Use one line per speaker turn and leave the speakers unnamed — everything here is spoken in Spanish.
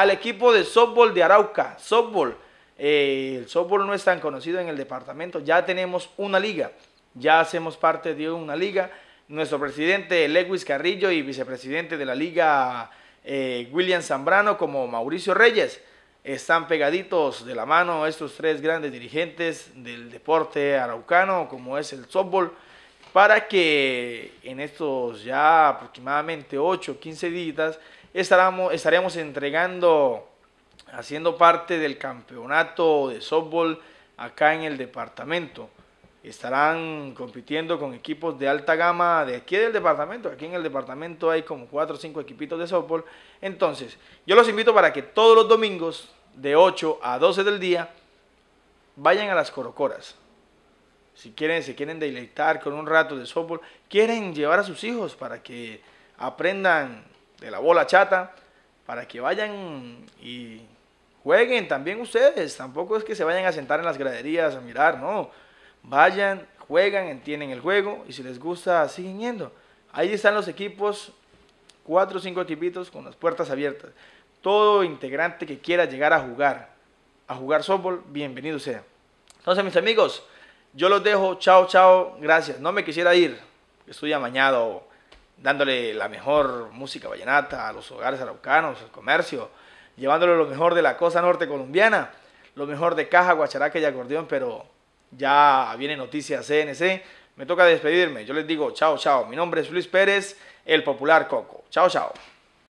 al equipo de softball de Arauca. Softball, eh, el softball no es tan conocido en el departamento, ya tenemos una liga, ya hacemos parte de una liga. Nuestro presidente Lewis Carrillo y vicepresidente de la liga eh, William Zambrano como Mauricio Reyes están pegaditos de la mano estos tres grandes dirigentes del deporte araucano como es el softball para que en estos ya aproximadamente 8 o 15 días estaremos, estaremos entregando, haciendo parte del campeonato de softball acá en el departamento. Estarán compitiendo con equipos de alta gama de aquí del departamento. Aquí en el departamento hay como 4 o 5 equipitos de softball. Entonces, yo los invito para que todos los domingos de 8 a 12 del día vayan a las corocoras. Si quieren, se quieren deleitar con un rato de softball, quieren llevar a sus hijos para que aprendan de la bola chata, para que vayan y jueguen también ustedes. Tampoco es que se vayan a sentar en las graderías a mirar, no. Vayan, juegan, entienden el juego y si les gusta, siguen yendo. Ahí están los equipos, cuatro o cinco equipitos con las puertas abiertas. Todo integrante que quiera llegar a jugar, a jugar softball, bienvenido sea. Entonces, mis amigos, yo los dejo. Chao, chao. Gracias. No me quisiera ir. Estoy amañado dándole la mejor música vallenata a los hogares araucanos, al comercio, llevándole lo mejor de la cosa norte colombiana, lo mejor de caja, guacharaca y acordeón, pero ya viene Noticias CNC. Me toca despedirme. Yo les digo chao, chao. Mi nombre es Luis Pérez, el popular Coco. Chao, chao.